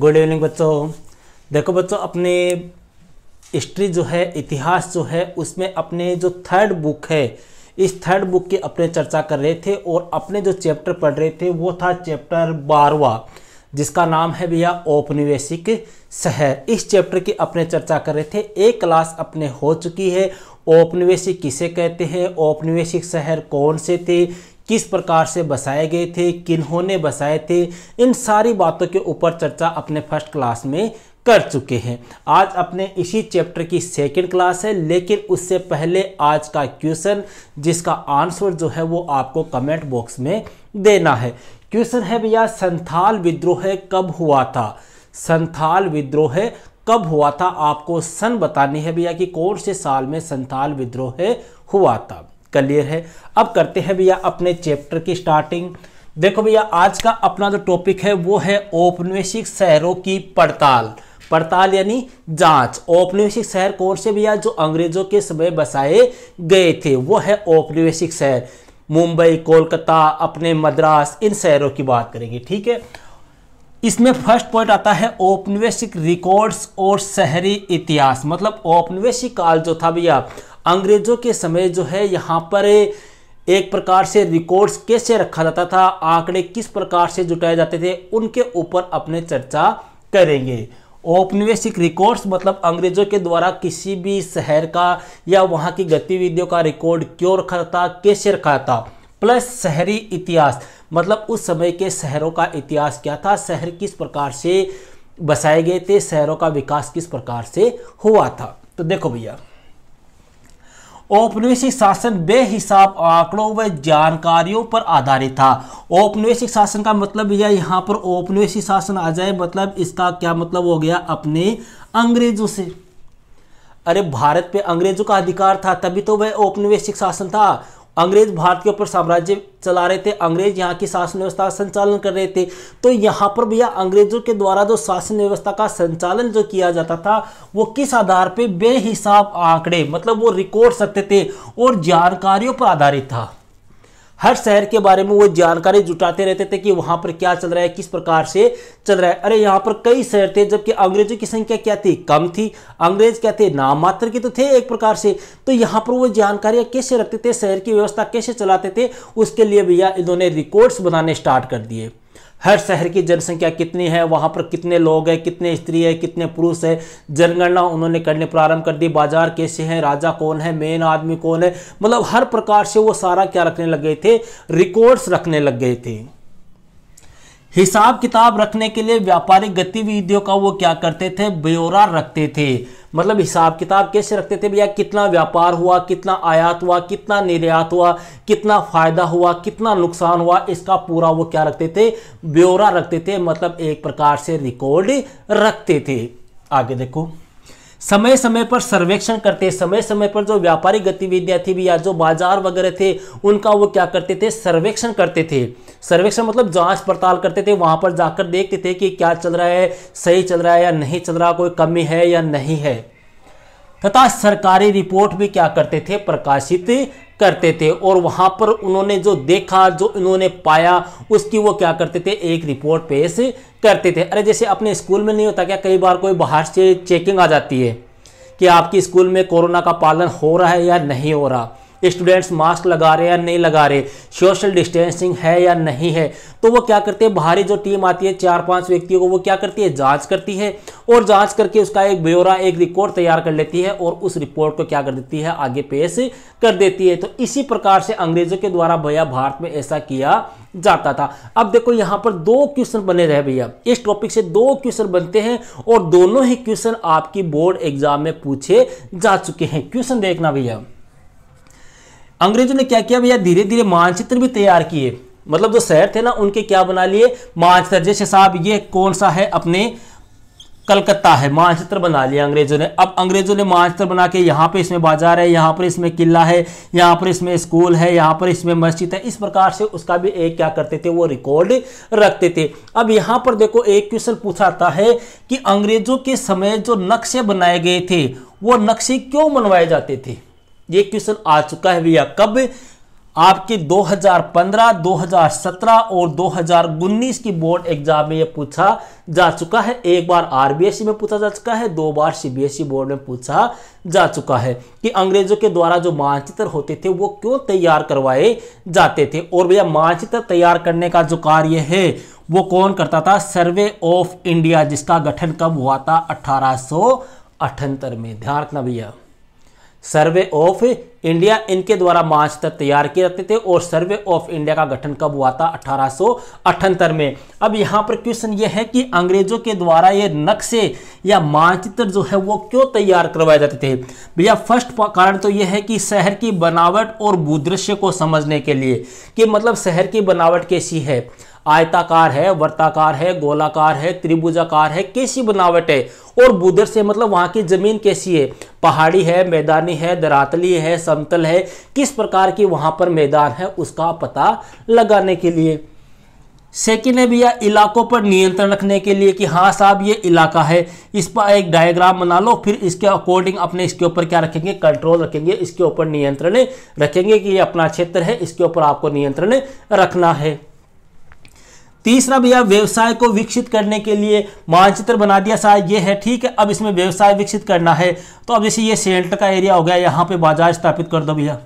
Good evening बच्चों देखो बच्चों अपने हिस्ट्री जो है इतिहास जो है उसमें अपने जो थर्ड बुक है इस थर्ड बुक की अपने चर्चा कर रहे थे और अपने जो चैप्टर पढ़ रहे थे वो था चैप्टर बारवा जिसका नाम है भैया औपनिवेशिक शहर इस चैप्टर की अपने चर्चा कर रहे थे एक क्लास अपने हो चुकी है औपनिवेशिक किसे कहते हैं औपनिवेशिक शहर कौन से थे किस प्रकार से बसाए गए थे किन्होंने बसाए थे इन सारी बातों के ऊपर चर्चा अपने फर्स्ट क्लास में कर चुके हैं आज अपने इसी चैप्टर की सेकंड क्लास है लेकिन उससे पहले आज का क्वेश्चन जिसका आंसर जो है वो आपको कमेंट बॉक्स में देना है क्वेश्चन है भैया संथाल विद्रोह कब हुआ था संथाल विद्रोह कब हुआ था आपको सन बतानी है भैया कि कौन से साल में संथाल विद्रोह हुआ था क्लियर है अब करते हैं भैया अपने चैप्टर की स्टार्टिंग देखो भैया आज का अपना जो टॉपिक है वो है औपनिवेशिक शहरों की पड़ताल पड़ताल यानी जांच औपनिवेशिक शहर कौन से भैया जो अंग्रेजों के समय बसाए गए थे वो है औपनिवेशिक शहर मुंबई कोलकाता अपने मद्रास इन शहरों की बात करेंगे ठीक है इसमें फर्स्ट पॉइंट आता है औपनिवेशिक रिकॉर्ड्स और शहरी इतिहास मतलब औपनिवेशिक काल जो था भैया अंग्रेज़ों के समय जो है यहाँ पर एक प्रकार से रिकॉर्ड्स कैसे रखा जाता था आंकड़े किस प्रकार से जुटाए जाते थे उनके ऊपर अपने चर्चा करेंगे औपनिवेशिक रिकॉर्ड्स मतलब अंग्रेजों के द्वारा किसी भी शहर का या वहाँ की गतिविधियों का रिकॉर्ड क्यों रखा जाता कैसे रखा जाता प्लस शहरी इतिहास मतलब उस समय के शहरों का इतिहास क्या था शहर किस प्रकार से बसाए गए थे शहरों का विकास किस प्रकार से हुआ था तो देखो भैया औपनिवेशिक शासन बेहिसाब आंकड़ों व जानकारियों पर आधारित था औपनिवेशिक शासन का मतलब यह यहाँ पर औपनिवेशिक शासन आ जाए मतलब इसका क्या मतलब हो गया अपने अंग्रेजों से अरे भारत पे अंग्रेजों का अधिकार था तभी तो वह औपनिवेशिक शासन था अंग्रेज भारत के ऊपर साम्राज्य चला रहे थे अंग्रेज यहाँ की शासन व्यवस्था का संचालन कर रहे थे तो यहाँ पर भैया अंग्रेजों के द्वारा जो शासन व्यवस्था का संचालन जो किया जाता था वो किस आधार पे बेहिसाब आंकड़े मतलब वो रिकॉर्ड सकते थे और जानकारियों पर आधारित था हर शहर के बारे में वो जानकारी जुटाते रहते थे कि वहाँ पर क्या चल रहा है किस प्रकार से चल रहा है अरे यहाँ पर कई शहर थे जबकि अंग्रेजों की संख्या क्या थी कम थी अंग्रेज क्या थे नाम मात्र के तो थे एक प्रकार से तो यहाँ पर वो जानकारियाँ कैसे रखते थे शहर की व्यवस्था कैसे चलाते थे उसके लिए भैया इन्होंने रिकॉर्ड्स बनाने स्टार्ट कर दिए हर शहर की जनसंख्या कितनी है वहाँ पर कितने लोग हैं कितने स्त्री है कितने पुरुष है जनगणना उन्होंने करने प्रारंभ कर दी बाजार कैसे हैं राजा कौन है मेन आदमी कौन है मतलब हर प्रकार से वो सारा क्या रखने लग गए थे रिकॉर्ड्स रखने लग गए थे हिसाब किताब रखने के लिए व्यापारिक गतिविधियों का वो क्या करते थे ब्यौरा रखते थे मतलब हिसाब किताब कैसे रखते थे भैया कितना व्यापार हुआ कितना आयात हुआ कितना निर्यात हुआ कितना फायदा हुआ कितना नुकसान हुआ इसका पूरा वो क्या रखते थे ब्यौरा रखते थे मतलब एक प्रकार से रिकॉर्ड रखते थे आगे देखो समय समय पर सर्वेक्षण करते समय समय पर जो व्यापारिक गतिविधियां थी भी या जो बाजार वगैरह थे उनका वो क्या करते थे सर्वेक्षण करते थे सर्वेक्षण मतलब जांच पड़ताल करते थे वहां पर जाकर देखते थे कि क्या चल रहा है सही चल रहा है या नहीं चल रहा कोई कमी है या नहीं है तथा सरकारी रिपोर्ट भी क्या करते थे प्रकाशित करते थे और वहां पर उन्होंने जो देखा जो उन्होंने पाया उसकी वो क्या करते थे एक रिपोर्ट पेश करते थे अरे जैसे अपने स्कूल में नहीं होता क्या कई बार कोई बाहर से चेकिंग आ जाती है कि आपकी स्कूल में कोरोना का पालन हो रहा है या नहीं हो रहा स्टूडेंट्स मास्क लगा रहे हैं या नहीं लगा रहे सोशल डिस्टेंसिंग है या नहीं है तो वो क्या करते हैं बाहरी जो टीम आती है चार पांच व्यक्तियों को वो क्या करती है जांच करती है और जांच करके उसका एक ब्यौरा एक रिपोर्ट तैयार कर लेती है और उस रिपोर्ट को क्या कर देती है आगे पेश कर देती है तो इसी प्रकार से अंग्रेजों के द्वारा भैया भारत में ऐसा किया जाता था अब देखो यहाँ पर दो क्वेश्चन बने रहे भैया इस टॉपिक से दो क्वेश्चन बनते हैं और दोनों ही क्वेश्चन आपकी बोर्ड एग्जाम में पूछे जा चुके हैं क्वेश्चन देखना भैया अंग्रेजों ने क्या किया भैया धीरे धीरे मानचित्र भी तैयार किए मतलब जो शहर थे ना उनके क्या बना लिए मानचित्र जैसे साहब ये कौन सा है अपने कलकत्ता है मानचित्र बना लिया अंग्रेजों ने अब अंग्रेजों ने मानचित्र बना के यहाँ पे इसमें बाजार है यहाँ पर इसमें किला है यहाँ पर इसमें स्कूल है यहाँ पर इसमें मस्जिद है इस प्रकार से उसका भी एक क्या करते थे वो रिकॉर्ड रखते थे अब यहाँ पर देखो एक क्वेश्चन पूछा है कि अंग्रेजों के समय जो नक्शे बनाए गए थे वो नक्शे क्यों बनवाए जाते थे ये क्वेश्चन आ चुका है भैया कब आपके 2015, 2017 और 2019 की बोर्ड एग्जाम में ये पूछा जा चुका है एक बार आरबीएसई में पूछा जा चुका है दो बार सीबीएसई बोर्ड में पूछा जा चुका है कि अंग्रेजों के द्वारा जो मानचित्र होते थे वो क्यों तैयार करवाए जाते थे और भैया मानचित्र तैयार करने का जो कार्य है वो कौन करता था सर्वे ऑफ इंडिया जिसका गठन कब हुआ था अठारह में ध्यान रखना भैया सर्वे ऑफ इंडिया इनके द्वारा मार्च तक तैयार किए जाते थे और सर्वे ऑफ इंडिया का गठन कब हुआ था अठारह में अब यहाँ पर क्वेश्चन ये है कि अंग्रेजों के द्वारा ये नक्शे या मानचित्र जो है वो क्यों तैयार करवाए जाते थे भैया फर्स्ट कारण तो ये है कि शहर की बनावट और भूदृश्य को समझने के लिए कि मतलब शहर की बनावट कैसी है आयताकार है वर्ताकार है गोलाकार है त्रिभुजाकार है कैसी बनावट है और बुधर से मतलब वहाँ की ज़मीन कैसी है पहाड़ी है मैदानी है दरातली है समतल है किस प्रकार की वहाँ पर मैदान है उसका पता लगाने के लिए सेकेंड है भैया इलाकों पर नियंत्रण रखने के लिए कि हाँ साहब ये इलाका है इस पर एक डायग्राम बना लो फिर इसके अकॉर्डिंग अपने इसके ऊपर क्या रखेंगे कंट्रोल रखेंगे इसके ऊपर नियंत्रण रखेंगे कि ये अपना क्षेत्र है इसके ऊपर आपको नियंत्रण रखना है तीसरा भैया व्यवसाय को विकसित करने के लिए मानचित्र बना दिया सा ये है ठीक है अब इसमें व्यवसाय विकसित करना है तो अब जैसे ये सेंटर का एरिया हो गया यहाँ पे बाजार स्थापित कर दो भैया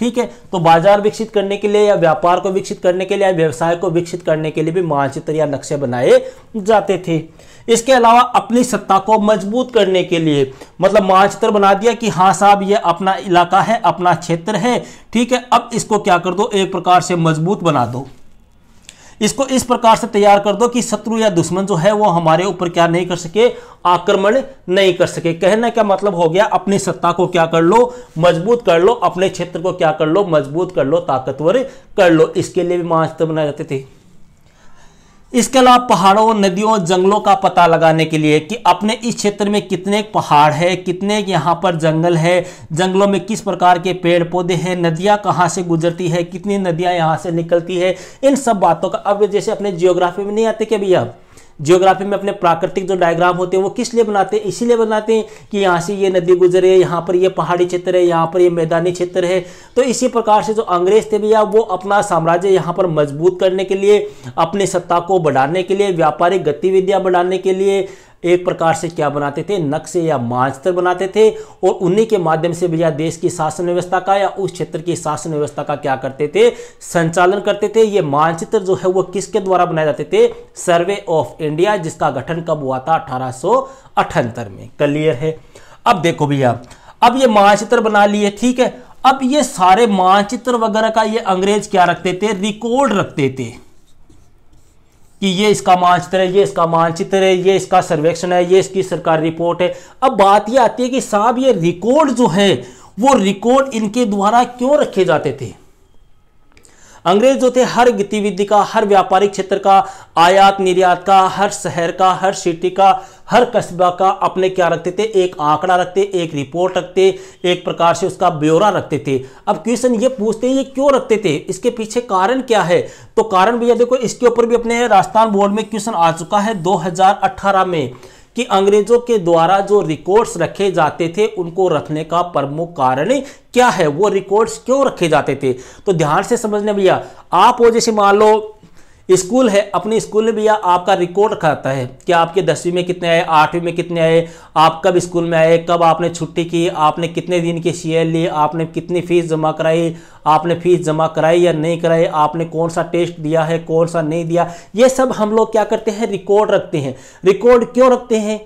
ठीक है तो बाजार विकसित करने के लिए या व्यापार को विकसित करने के लिए या व्यवसाय को विकसित करने के लिए भी मानचित्र या नक्शे बनाए जाते थे इसके अलावा अपनी सत्ता को मजबूत करने के लिए मतलब मानचित्र बना दिया कि हाँ साहब ये अपना इलाका है अपना क्षेत्र है ठीक है अब इसको क्या कर दो एक प्रकार से मजबूत बना दो इसको इस प्रकार से तैयार कर दो कि शत्रु या दुश्मन जो है वो हमारे ऊपर क्या नहीं कर सके आक्रमण नहीं कर सके कहने का मतलब हो गया अपनी सत्ता को क्या कर लो मजबूत कर लो अपने क्षेत्र को क्या कर लो मजबूत कर लो ताकतवर कर लो इसके लिए भी मानचित्र बनाए जाते थे इसके अलावा पहाड़ों नदियों जंगलों का पता लगाने के लिए कि अपने इस क्षेत्र में कितने पहाड़ है कितने यहाँ पर जंगल है जंगलों में किस प्रकार के पेड़ पौधे हैं नदियाँ कहाँ से गुजरती है कितनी नदियाँ यहाँ से निकलती है इन सब बातों का अब जैसे अपने जियोग्राफी में नहीं आते कि भैया जियोग्राफी में अपने प्राकृतिक जो डायग्राम होते हैं वो किस लिए बनाते हैं इसीलिए बनाते हैं कि यहाँ से ये नदी गुजरे यहाँ पर ये पहाड़ी क्षेत्र है यहाँ पर ये मैदानी क्षेत्र है तो इसी प्रकार से जो अंग्रेज थे भैया वो अपना साम्राज्य यहाँ पर मजबूत करने के लिए अपनी सत्ता को बढ़ाने के लिए व्यापारिक गतिविधियाँ बढ़ाने के लिए एक प्रकार से क्या बनाते थे नक्शे या मानचित्र बनाते थे और उन्हीं के माध्यम से भैया देश की शासन व्यवस्था का या उस क्षेत्र की शासन व्यवस्था का क्या करते थे संचालन करते थे ये मानचित्र जो है वो किसके द्वारा बनाए जाते थे सर्वे ऑफ इंडिया जिसका गठन कब हुआ था अठारह में क्लियर है अब देखो भैया अब ये मानचित्र बना लिए ठीक है अब ये सारे मानचित्र वगैरह का ये अंग्रेज क्या रखते थे रिकॉर्ड रखते थे कि ये इसका मानचित्र है ये इसका मानचित्र है ये इसका सर्वेक्षण है ये इसकी सरकारी रिपोर्ट है अब बात ये आती है कि साहब ये रिकॉर्ड जो है वो रिकॉर्ड इनके द्वारा क्यों रखे जाते थे अंग्रेज जो थे हर गतिविधि का हर व्यापारिक क्षेत्र का आयात निर्यात का हर शहर का हर सिटी का हर कस्बा का अपने क्या रखते थे एक आंकड़ा रखते एक रिपोर्ट रखते एक प्रकार से उसका ब्यौरा रखते थे अब क्वेश्चन ये पूछते हैं ये क्यों रखते थे इसके पीछे कारण क्या है तो कारण भैया देखो इसके ऊपर भी अपने राजस्थान बोर्ड में क्वेश्चन आ चुका है 2018 में कि अंग्रेजों के द्वारा जो रिकॉर्ड्स रखे जाते थे उनको रखने का प्रमुख कारण क्या है वो रिकॉर्ड्स क्यों रखे जाते थे तो ध्यान से समझने भैया आप वो जैसे मान लो स्कूल है अपने स्कूल में भी आपका रिकॉर्ड रखा है कि आपके दसवीं में कितने आए आठवीं में कितने आए आप कब स्कूल में आए कब आपने छुट्टी की आपने कितने दिन की एल ली आपने कितनी फीस जमा कराई आपने फीस जमा कराई या नहीं कराई आपने कौन सा टेस्ट दिया है कौन सा नहीं दिया ये सब हम लोग क्या करते हैं रिकॉर्ड रखते हैं रिकॉर्ड क्यों रखते हैं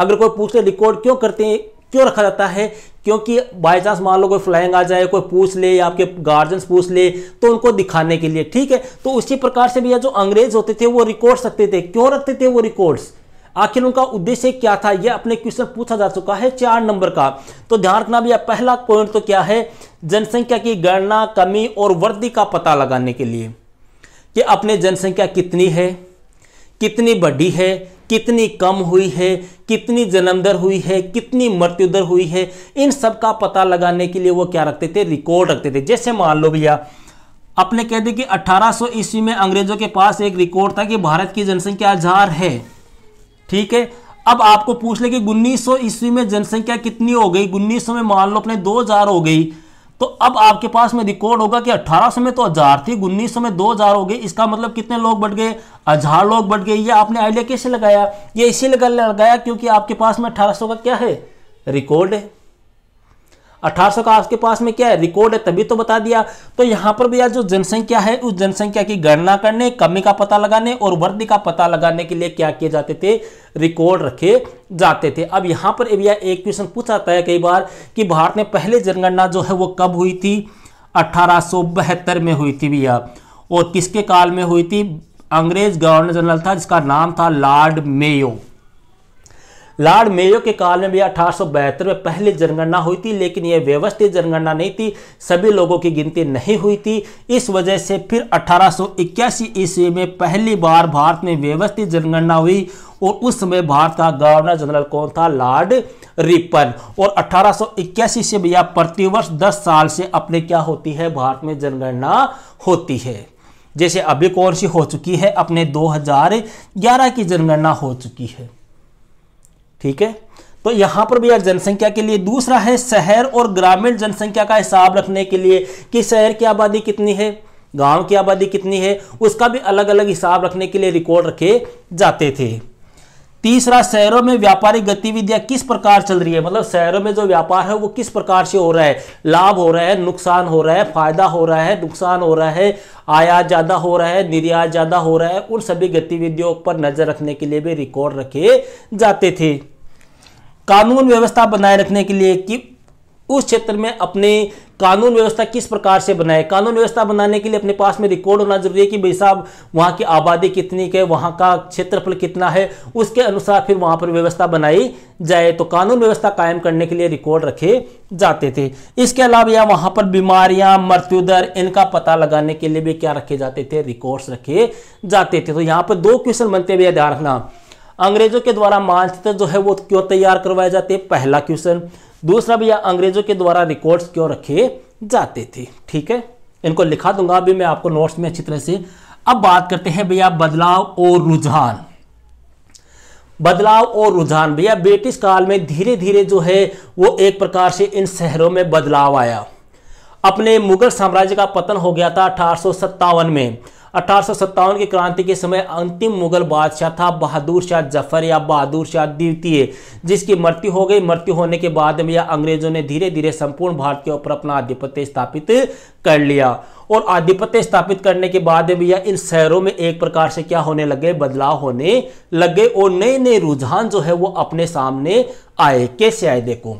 अगर कोई पूछते रिकॉर्ड क्यों करते हैं क्यों रखा जाता है क्योंकि बाई चांस मान लो कोई फ्लाइंग आ जाए कोई पूछ ले या आपके गार्जियंस पूछ ले तो उनको दिखाने के लिए ठीक है तो उसी प्रकार से भैया जो अंग्रेज होते थे वो रिकॉर्ड्स रखते थे क्यों रखते थे वो रिकॉर्ड्स आखिर उनका उद्देश्य क्या था यह अपने क्वेश्चन पूछा जा चुका है चार नंबर का तो ध्यान रखना भैया पहला पॉइंट तो क्या है जनसंख्या की गणना कमी और वृद्धि का पता लगाने के लिए कि अपने जनसंख्या कितनी है कितनी बढ़ी है कितनी कम हुई है कितनी जन्मदर हुई है कितनी मृत्युदर हुई है इन सब का पता लगाने के लिए वो क्या रखते थे रिकॉर्ड रखते थे जैसे मान लो भैया अपने कह दें कि 1800 ईस्वी में अंग्रेजों के पास एक रिकॉर्ड था कि भारत की जनसंख्या हजार है ठीक है अब आपको पूछ ले कि उन्नीस ईस्वी में जनसंख्या कितनी हो गई उन्नीस में मान लो अपने दो हो गई तो अब आपके पास में रिकॉर्ड होगा कि 18 में तो हजार थी सौ में 2000 हो गए इसका मतलब कितने लोग बढ़ गए हजार लोग बढ़ गए ये आपने आइडिया कैसे लगाया ये इसीलिए लगाया क्योंकि आपके पास में 1800 का क्या है रिकॉर्ड है अठारह का आपके पास में क्या है रिकॉर्ड है तभी तो बता दिया तो यहाँ पर भैया जो जनसंख्या है उस जनसंख्या की गणना करने कमी का पता लगाने और वृद्धि का पता लगाने के लिए क्या किए जाते थे रिकॉर्ड रखे जाते थे अब यहाँ पर भैया एक क्वेश्चन पूछा जाता है कई बार कि भारत में पहले जनगणना जो है वो कब हुई थी अठारह में हुई थी भैया और किसके काल में हुई थी अंग्रेज गवर्नर जनरल था जिसका नाम था लॉर्ड मेयो लॉर्ड मेयो के काल में भी अठारह में पहली जनगणना हुई थी लेकिन यह व्यवस्थित जनगणना नहीं थी सभी लोगों की गिनती नहीं हुई थी इस वजह से फिर अठारह ईस्वी में पहली बार भारत में व्यवस्थित जनगणना हुई और उस समय भारत का गवर्नर जनरल कौन था लॉर्ड रिपन और अठारह से भैया प्रतिवर्ष दस साल से अपने क्या होती है भारत में जनगणना होती है जैसे अभी कौन सी हो चुकी है अपने 2011 की जनगणना हो चुकी है ठीक है तो यहां पर भैया जनसंख्या के लिए दूसरा है शहर और ग्रामीण जनसंख्या का हिसाब रखने के लिए कि शहर की आबादी कितनी है गांव की आबादी कितनी है उसका भी अलग अलग हिसाब रखने के लिए रिकॉर्ड रखे जाते थे तीसरा शहरों में व्यापारिक गतिविधियां किस प्रकार चल रही है मतलब शहरों में जो व्यापार है वो किस प्रकार से हो रहा है लाभ हो रहा है नुकसान हो रहा है फायदा हो रहा है नुकसान हो रहा है आयात ज़्यादा हो रहा है निर्यात ज़्यादा हो रहा है उन सभी गतिविधियों पर नज़र रखने के लिए भी रिकॉर्ड रखे जाते थे कानून व्यवस्था बनाए रखने के लिए कि उस क्षेत्र में अपने कानून व्यवस्था किस प्रकार से बनाए कानून व्यवस्था बनाने के लिए अपने पास में रिकॉर्ड होना जरूरी है कि भाई साहब वहाँ की आबादी कितनी है वहाँ का क्षेत्रफल कितना है उसके अनुसार फिर वहाँ पर व्यवस्था बनाई जाए तो कानून व्यवस्था कायम करने के लिए रिकॉर्ड रखे जाते थे इसके अलावा या वहाँ पर बीमारियाँ मृत्यु दर इनका पता लगाने के लिए भी क्या रखे जाते थे रिकॉर्ड्स रखे जाते थे तो यहाँ पर दो क्वेश्चन बनते हुए ध्यान रखना अंग्रेजों के द्वारा मानचित्र जो है वो क्यों तैयार करवाए जाते पहला क्वेश्चन दूसरा भैया अंग्रेजों के द्वारा रिकॉर्ड्स क्यों रखे जाते थे ठीक है इनको लिखा दूंगा अभी मैं आपको नोट्स में अच्छी तरह से अब बात करते हैं भैया बदलाव और रुझान बदलाव और रुझान भैया ब्रिटिश काल में धीरे धीरे जो है वो एक प्रकार से इन शहरों में बदलाव आया अपने मुगल साम्राज्य का पतन हो गया था अठारह में अठारह की क्रांति के समय अंतिम मुगल बादशाह था बहादुर शाह जफर या बहादुर शाह द्वितीय जिसकी मृत्यु हो गई मृत्यु होने के बाद में यह अंग्रेजों ने धीरे धीरे संपूर्ण भारत के ऊपर अपना आधिपत्य स्थापित कर लिया और आधिपत्य स्थापित करने के बाद में यह इन शहरों में एक प्रकार से क्या होने लगे बदलाव होने लगे और नए नए रुझान जो है वो अपने सामने आए कैसे आए देखो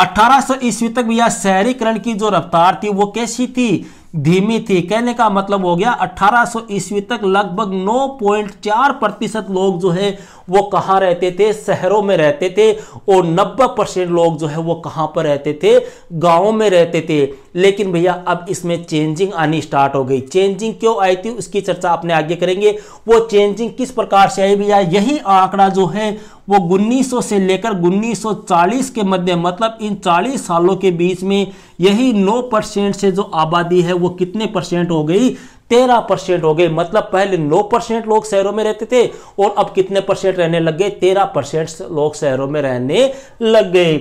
1800 ईस्वी तक भी यह शहरीकरण की जो रफ्तार थी वो कैसी थी धीमी थी कहने का मतलब हो गया 1800 ईस्वी तक लगभग 9.4 प्रतिशत लोग जो है वो कहां रहते थे शहरों में रहते थे और 90 परसेंट लोग जो है वो कहां पर रहते थे गांवों में रहते थे लेकिन भैया अब इसमें चेंजिंग आनी स्टार्ट हो गई चेंजिंग क्यों आई थी उसकी चर्चा अपने आगे करेंगे वो चेंजिंग किस प्रकार से आई भैया यही आंकड़ा जो है वो 1900 से लेकर 1940 के मध्य मतलब इन 40 सालों के बीच में यही 9 परसेंट से जो आबादी है वो कितने परसेंट हो गई तेरह परसेंट हो गए मतलब पहले नौ परसेंट लोग शहरों में रहते थे और अब कितने परसेंट रहने लग गए तेरह परसेंट लोग शहरों में रहने लग गए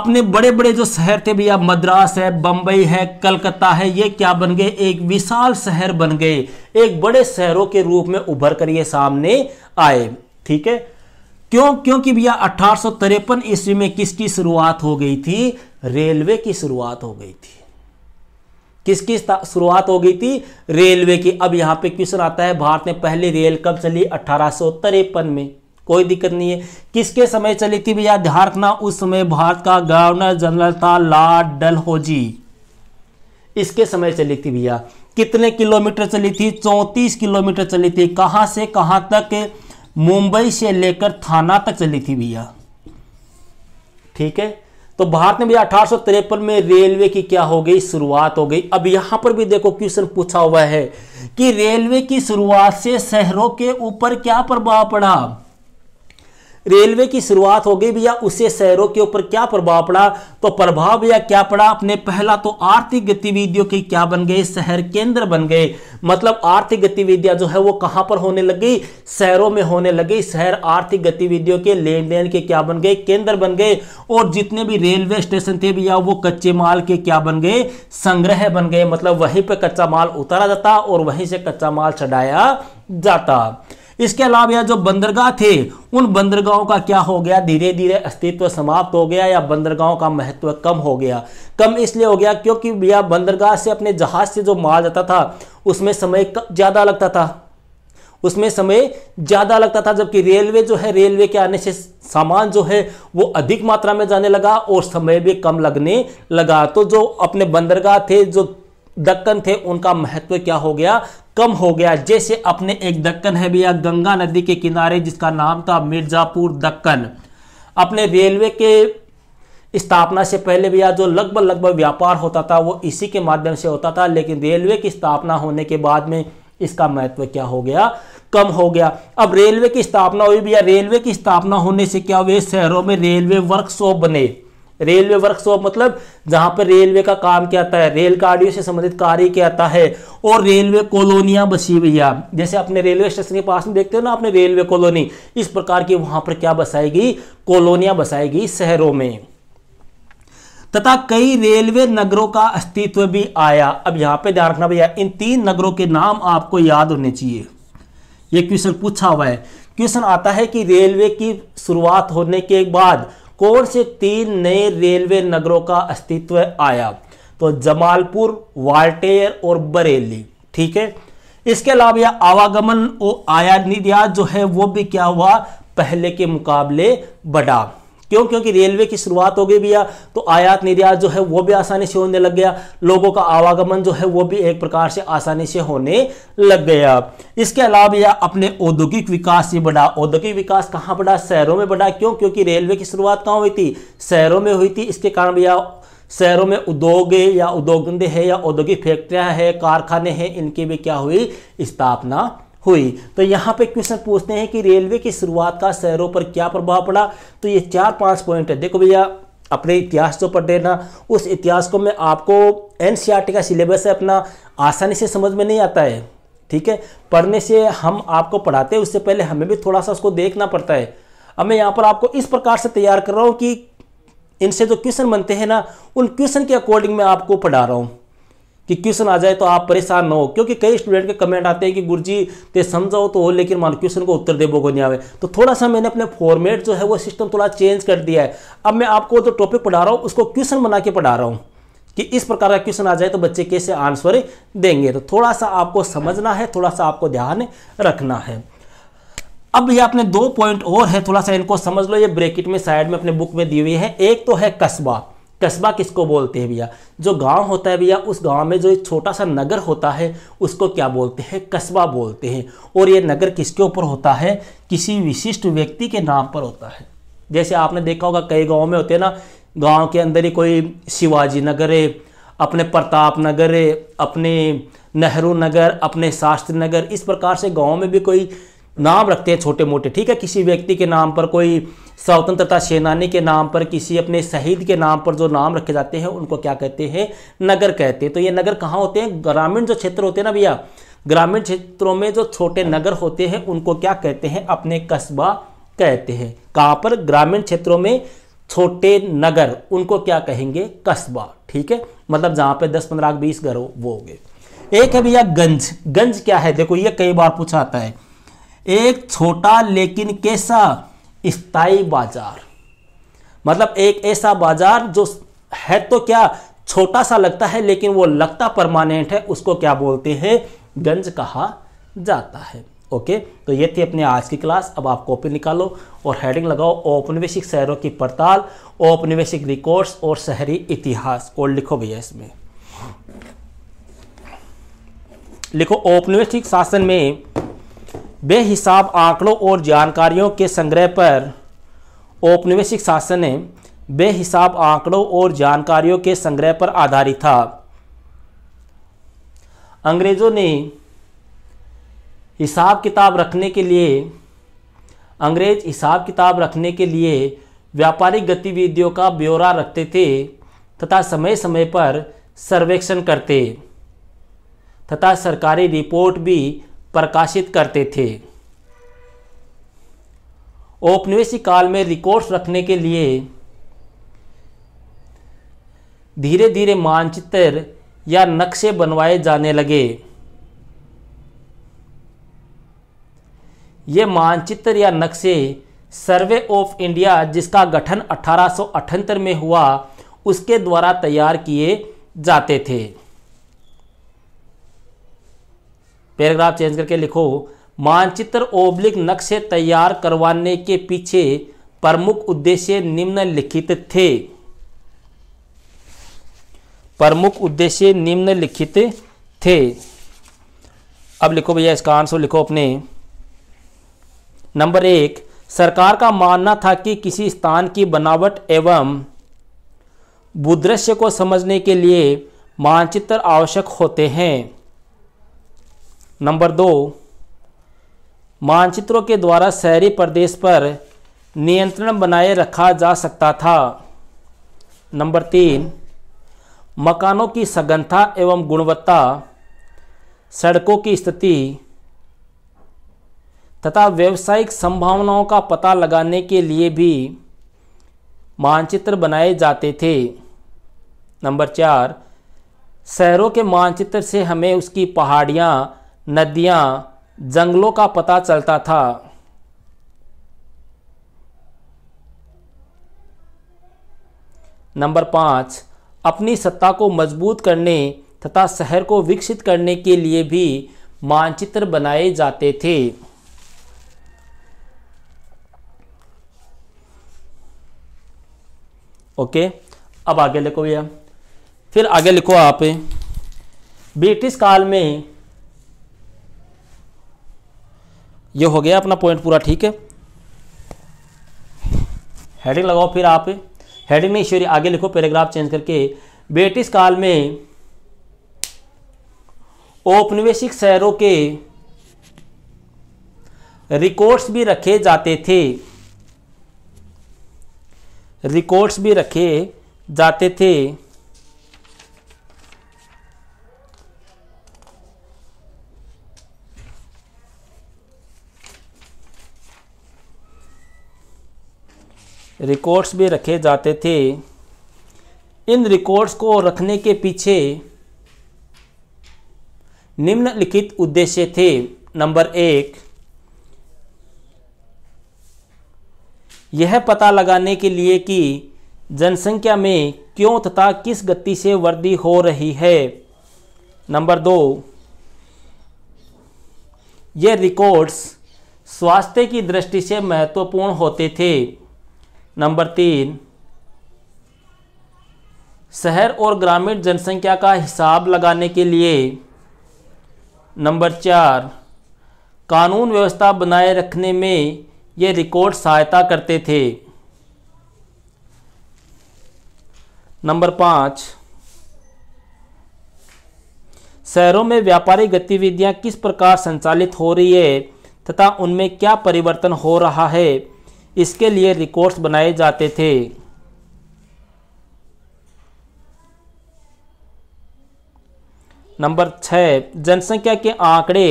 अपने बड़े बड़े जो शहर थे भैया मद्रास है बम्बई है कलकत्ता है ये क्या बन गए एक विशाल शहर बन गए एक बड़े शहरों के रूप में उभर कर ये सामने आए ठीक है क्यों क्योंकि भैया अठारह ईस्वी में किसकी शुरुआत हो गई थी रेलवे की शुरुआत हो गई थी किसकी शुरुआत हो गई थी रेलवे की अब यहां पे क्वेश्चन आता है भारत में पहली रेल कब चली अठारह में कोई दिक्कत नहीं है किसके समय चली थी भैया ध्यान रखना उस समय भारत का गवर्नर जनरल था लॉर्ड डलहोजी इसके समय चली थी भैया कितने किलोमीटर चली थी चौंतीस किलोमीटर चली थी कहां से कहां तक है? मुंबई से लेकर थाना तक चली थी भैया ठीक है तो भारत में भैया अठारह में रेलवे की क्या हो गई शुरुआत हो गई अब यहां पर भी देखो क्वेश्चन पूछा हुआ है कि रेलवे की शुरुआत से शहरों के ऊपर क्या प्रभाव पड़ा रेलवे की शुरुआत हो गई भैया उससे शहरों के ऊपर क्या प्रभाव पड़ा तो प्रभाव भैया क्या पड़ा अपने पहला तो आर्थिक गतिविधियों के क्या बन गए शहर केंद्र बन गए मतलब आर्थिक गतिविधियां जो है वो कहां पर होने लगी शहरों में होने लगी शहर आर्थिक गतिविधियों के लेन देन के क्या बन गए केंद्र बन गए और जितने भी रेलवे स्टेशन थे भैया वो कच्चे माल के क्या बन गए संग्रह बन गए मतलब वहीं पर कच्चा माल उतारा जाता और वहीं से कच्चा माल चढ़ाया जाता इसके अलावा यह जो बंदरगाह थे उन बंदरगाहों का क्या हो गया धीरे धीरे अस्तित्व समाप्त हो गया या बंदरगाहों का महत्व कम हो गया कम इसलिए हो गया क्योंकि यह बंदरगाह से अपने जहाज से जो माल जाता था उसमें समय ज़्यादा लगता था उसमें समय ज़्यादा लगता था जबकि रेलवे जो है रेलवे के आने से सामान जो है वो अधिक मात्रा में जाने लगा और समय भी कम लगने लगा तो जो अपने बंदरगाह थे जो दक्कन थे उनका महत्व क्या हो गया कम हो गया जैसे अपने एक दक्कन है भैया गंगा नदी के किनारे जिसका नाम था मिर्ज़ापुर दक्कन अपने रेलवे के स्थापना से पहले भैया जो लगभग लगभग व्यापार होता था वो इसी के माध्यम से होता था लेकिन रेलवे की स्थापना होने के बाद में इसका महत्व क्या हो गया कम हो गया अब रेलवे की स्थापना हुई भैया रेलवे की स्थापना होने से क्या हुए शहरों में रेलवे वर्कशॉप बने रेलवे वर्कशॉप मतलब जहां पर रेलवे का काम क्या आता है रेलगाड़ियों से संबंधित कार्य क्या आता है और रेलवे कॉलोनियां बसी हुई है जैसे अपने रेलवे स्टेशन के पास में देखते हो ना अपने रेलवे कॉलोनी इस प्रकार की वहां पर क्या बसाएगी कॉलोनियां बसाएगी शहरों में तथा कई रेलवे नगरों का अस्तित्व भी आया अब यहां पर ध्यान रखना भैया इन तीन नगरों के नाम आपको याद होने चाहिए ये क्वेश्चन पूछा हुआ है क्वेश्चन आता है कि रेलवे की शुरुआत होने के बाद कौन से तीन नए रेलवे नगरों का अस्तित्व आया तो जमालपुर वाल्टेयर और बरेली ठीक है इसके अलावा यह आवागमन और आया निर्यात जो है वो भी क्या हुआ पहले के मुकाबले बढ़ा क्यों क्योंकि रेलवे की शुरुआत हो गई भैया तो आयात निर्यात जो है वो भी आसानी से होने लग गया लोगों का आवागमन जो है वो भी एक प्रकार से आसानी से होने लग गया इसके अलावा भैया अपने औद्योगिक विकास ही बढ़ा औद्योगिक विकास कहाँ बढ़ा शहरों में बढ़ा क्यों क्योंकि रेलवे की शुरुआत कहाँ हुई थी शहरों में हुई थी इसके कारण भैया शहरों में उद्योग या उद्योग धंधे है या औद्योगिक फैक्ट्रियां है कारखाने हैं इनकी भी क्या हुई स्थापना हुई तो यहाँ पे क्वेश्चन पूछते हैं कि रेलवे की शुरुआत का शहरों पर क्या प्रभाव पड़ा तो ये चार पाँच पॉइंट है देखो भैया अपने इतिहास जो पढ़ देना उस इतिहास को मैं आपको एन e का सिलेबस है अपना आसानी से समझ में नहीं आता है ठीक है पढ़ने से हम आपको पढ़ाते हैं उससे पहले हमें भी थोड़ा सा उसको देखना पड़ता है अब मैं यहाँ पर आपको इस प्रकार से तैयार कर रहा हूँ कि इनसे जो क्वेश्चन बनते हैं ना उन क्वेश्चन के अकॉर्डिंग मैं आपको पढ़ा रहा हूँ कि क्वेश्चन आ जाए तो आप परेशान ना हो क्योंकि कई स्टूडेंट के कमेंट आते हैं कि गुरु जी ते समझाओ तो हो लेकिन मान क्वेश्चन को उत्तर देवो को नहीं आवे तो थोड़ा सा मैंने अपने फॉर्मेट जो है वो सिस्टम थोड़ा चेंज कर दिया है अब मैं आपको जो टॉपिक पढ़ा रहा हूँ उसको क्वेश्चन बना के पढ़ा रहा हूँ कि इस प्रकार का क्वेश्चन आ जाए तो बच्चे कैसे आंसर देंगे तो थोड़ा सा आपको समझना है थोड़ा सा आपको ध्यान रखना है अब ये आपने दो पॉइंट और है थोड़ा सा इनको समझ लो ये ब्रैकेट में साइड में अपने बुक में दी हुई है एक तो है कस्बा कस्बा किसको बोलते हैं भैया जो गांव होता है भैया उस गांव में जो एक छोटा सा नगर होता है उसको क्या बोलते हैं कस्बा बोलते हैं और ये नगर किसके ऊपर होता है किसी विशिष्ट व्यक्ति के नाम पर होता है जैसे आपने देखा होगा कई गाँव में होते हैं ना गाँव के अंदर ही कोई शिवाजी नगर है अपने प्रताप नगर है अपने नेहरू नगर अपने शास्त्री नगर इस प्रकार से गाँव में भी कोई नाम रखते हैं छोटे मोटे ठीक है किसी व्यक्ति के नाम पर कोई स्वतंत्रता सेनानी के नाम पर किसी अपने शहीद के नाम पर जो नाम रखे जाते हैं उनको क्या कहते हैं नगर कहते हैं तो ये नगर कहाँ होते हैं ग्रामीण जो क्षेत्र होते हैं ना भैया ग्रामीण क्षेत्रों में जो छोटे नगर होते हैं उनको क्या कहते हैं अपने कस्बा कहते हैं कहाँ पर ग्रामीण क्षेत्रों में छोटे नगर उनको क्या कहेंगे कस्बा ठीक है मतलब जहाँ पर दस पंद्रह बीस घर हो वो हो गए एक है भैया गंज गंज क्या है देखो ये कई बार पूछा आता है एक छोटा लेकिन कैसा स्थायी बाजार मतलब एक ऐसा बाजार जो है तो क्या छोटा सा लगता है लेकिन वो लगता परमानेंट है उसको क्या बोलते हैं गंज कहा जाता है ओके तो ये थी अपने आज की क्लास अब आप कॉपी निकालो और हेडिंग लगाओ औपनिवेशिक शहरों की पड़ताल औपनिवेशिक रिकॉर्ड्स और शहरी इतिहास और लिखो भैया इसमें लिखो औपनिवेशिक शासन में बेहिसाब आंकड़ों और जानकारियों के संग्रह पर औपनिवेशिक शासन ने बेहिसाब आंकड़ों और जानकारियों के संग्रह पर आधारित था अंग्रेज़ों ने हिसाब किताब रखने के लिए अंग्रेज हिसाब किताब रखने के लिए व्यापारिक गतिविधियों का ब्यौरा रखते थे तथा समय समय पर सर्वेक्षण करते तथा सरकारी रिपोर्ट भी प्रकाशित करते थे औपनिवेशिक काल में रिकॉर्ड्स रखने के लिए धीरे धीरे मानचित्र या नक्शे बनवाए जाने लगे ये मानचित्र या नक्शे सर्वे ऑफ इंडिया जिसका गठन अठारह में हुआ उसके द्वारा तैयार किए जाते थे पैराग्राफ चेंज करके लिखो मानचित्र ओब्लिक नक्शे तैयार करवाने के पीछे प्रमुख उद्देश्य निम्नलिखित थे प्रमुख उद्देश्य निम्नलिखित थे अब लिखो भैया इसका आंसर लिखो अपने नंबर एक सरकार का मानना था कि किसी स्थान की बनावट एवं भूदृश्य को समझने के लिए मानचित्र आवश्यक होते हैं नंबर दो मानचित्रों के द्वारा शहरी प्रदेश पर नियंत्रण बनाए रखा जा सकता था नंबर तीन मकानों की सघनता एवं गुणवत्ता सड़कों की स्थिति तथा व्यावसायिक संभावनाओं का पता लगाने के लिए भी मानचित्र बनाए जाते थे नंबर चार शहरों के मानचित्र से हमें उसकी पहाड़ियाँ नदियां जंगलों का पता चलता था नंबर पाँच अपनी सत्ता को मजबूत करने तथा शहर को विकसित करने के लिए भी मानचित्र बनाए जाते थे ओके अब आगे लिखो भैया फिर आगे लिखो आप ब्रिटिश काल में ये हो गया अपना पॉइंट पूरा ठीक है हेडिंग लगाओ फिर आप हेडिंग में ईश्वरी आगे लिखो पैराग्राफ चेंज करके ब्रिटिश काल में औपनिवेशिक शहरों के रिकॉर्ड्स भी रखे जाते थे रिकॉर्ड्स भी रखे जाते थे रिकॉर्ड्स भी रखे जाते थे इन रिकॉर्ड्स को रखने के पीछे निम्नलिखित उद्देश्य थे नंबर एक यह पता लगाने के लिए कि जनसंख्या में क्यों तथा किस गति से वृद्धि हो रही है नंबर दो ये रिकॉर्ड्स स्वास्थ्य की दृष्टि से महत्वपूर्ण होते थे नंबर तीन शहर और ग्रामीण जनसंख्या का हिसाब लगाने के लिए नंबर चार कानून व्यवस्था बनाए रखने में ये रिकॉर्ड सहायता करते थे नंबर पाँच शहरों में व्यापारिक गतिविधियां किस प्रकार संचालित हो रही है तथा उनमें क्या परिवर्तन हो रहा है इसके लिए रिकॉर्ड्स बनाए जाते थे नंबर छ जनसंख्या के आंकड़े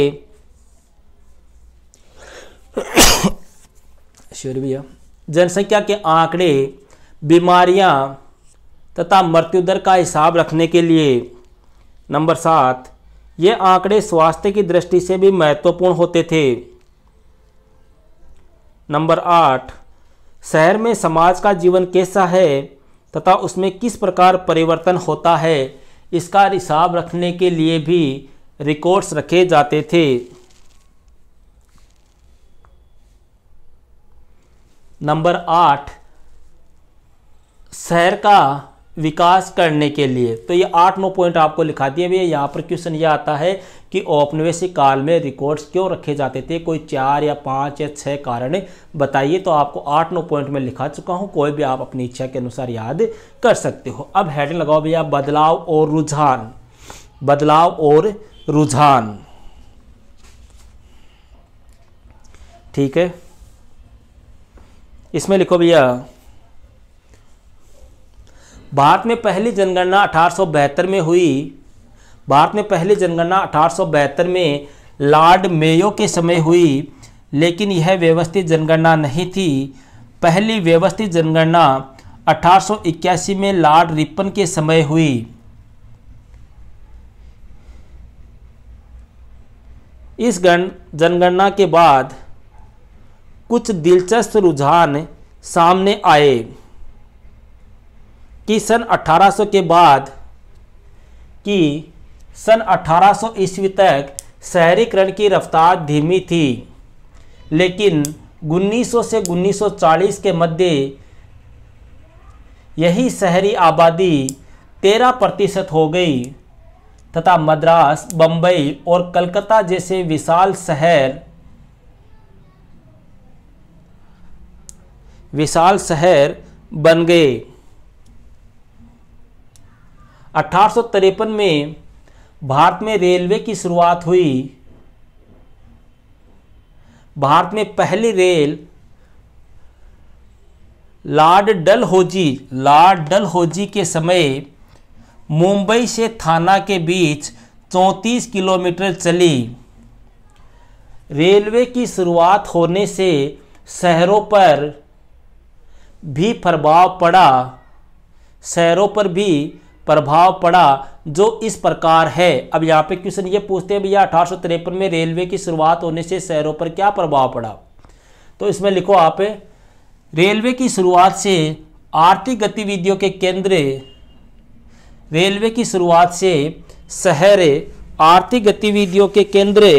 श्योर भैया जनसंख्या के आंकड़े बीमारियां तथा मृत्यु दर का हिसाब रखने के लिए नंबर सात ये आंकड़े स्वास्थ्य की दृष्टि से भी महत्वपूर्ण होते थे नंबर आठ शहर में समाज का जीवन कैसा है तथा उसमें किस प्रकार परिवर्तन होता है इसका हिसाब रखने के लिए भी रिकॉर्ड्स रखे जाते थे नंबर आठ शहर का विकास करने के लिए तो ये आठ नौ पॉइंट आपको लिखा दिए भैया यहाँ पर क्वेश्चन ये आता है कि औपनिवेशिक काल में रिकॉर्ड्स क्यों रखे जाते थे कोई चार या पाँच या छः कारण बताइए तो आपको आठ नौ पॉइंट में लिखा चुका हूँ कोई भी आप अपनी इच्छा के अनुसार याद कर सकते हो अब हेडिंग लगाओ भैया बदलाव और रुझान बदलाव और रुझान ठीक है इसमें लिखो भैया भारत में पहली जनगणना अठारह में हुई भारत में पहली जनगणना अठारह में लॉर्ड मेयो के समय हुई लेकिन यह व्यवस्थित जनगणना नहीं थी पहली व्यवस्थित जनगणना 1881 में लॉर्ड रिपन के समय हुई इस गण जनगणना के बाद कुछ दिलचस्प रुझान सामने आए कि सन 1800 के बाद कि सन 1800 ईस्वी तक शहरीकरण की रफ्तार धीमी थी लेकिन 1900 से 1940 के मध्य यही शहरी आबादी 13 प्रतिशत हो गई तथा मद्रास बम्बई और कलकत्ता जैसे विशाल शहर विशाल शहर बन गए अठारह में भारत में रेलवे की शुरुआत हुई भारत में पहली rail lord Dalhousie lord Dalhousie के समय मुंबई से थाना के बीच 34 किलोमीटर चली रेलवे की शुरुआत होने से शहरों पर भी प्रभाव पड़ा शहरों पर भी प्रभाव पड़ा जो इस प्रकार है अब यहाँ पे क्वेश्चन ये पूछते हैं भैया अठारह में रेलवे की शुरुआत होने से शहरों पर क्या प्रभाव पड़ा तो इसमें लिखो आप रेलवे की शुरुआत से आर्थिक गतिविधियों के केंद्र रेलवे की शुरुआत से शहर आर्थिक गतिविधियों के केंद्र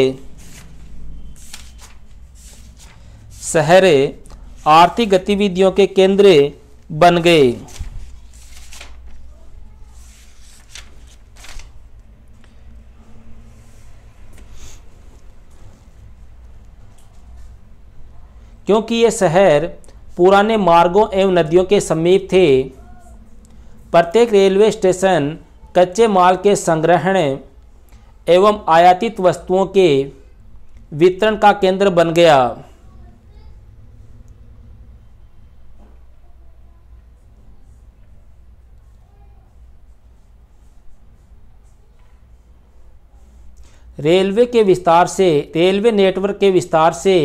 शहर आर्थिक गतिविधियों के केंद्र बन गए क्योंकि ये शहर पुराने मार्गों एवं नदियों के समीप थे प्रत्येक रेलवे स्टेशन कच्चे माल के संग्रहण एवं आयातित वस्तुओं के वितरण का केंद्र बन गया रेलवे के विस्तार से रेलवे नेटवर्क के विस्तार से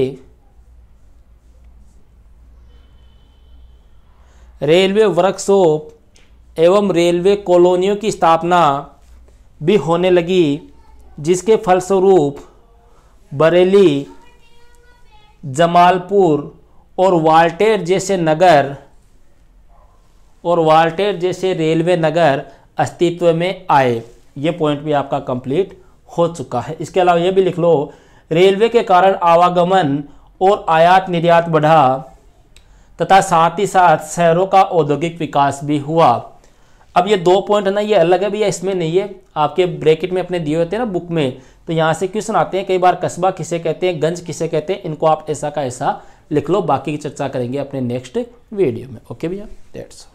रेलवे वर्कशॉप एवं रेलवे कॉलोनियों की स्थापना भी होने लगी जिसके फलस्वरूप बरेली जमालपुर और वाल्टेर जैसे नगर और वाल्टेर जैसे रेलवे नगर अस्तित्व में आए ये पॉइंट भी आपका कंप्लीट हो चुका है इसके अलावा ये भी लिख लो रेलवे के कारण आवागमन और आयात निर्यात बढ़ा तथा साथ ही साथ शहरों का औद्योगिक विकास भी हुआ अब ये दो पॉइंट है ना ये अलग है भैया इसमें नहीं है आपके ब्रैकेट में अपने दिए होते हैं ना बुक में तो यहाँ से क्वेश्चन आते हैं कई बार कस्बा किसे कहते हैं गंज किसे कहते हैं इनको आप ऐसा का ऐसा लिख लो बाकी की चर्चा करेंगे अपने नेक्स्ट वीडियो में ओके भैया डेट्स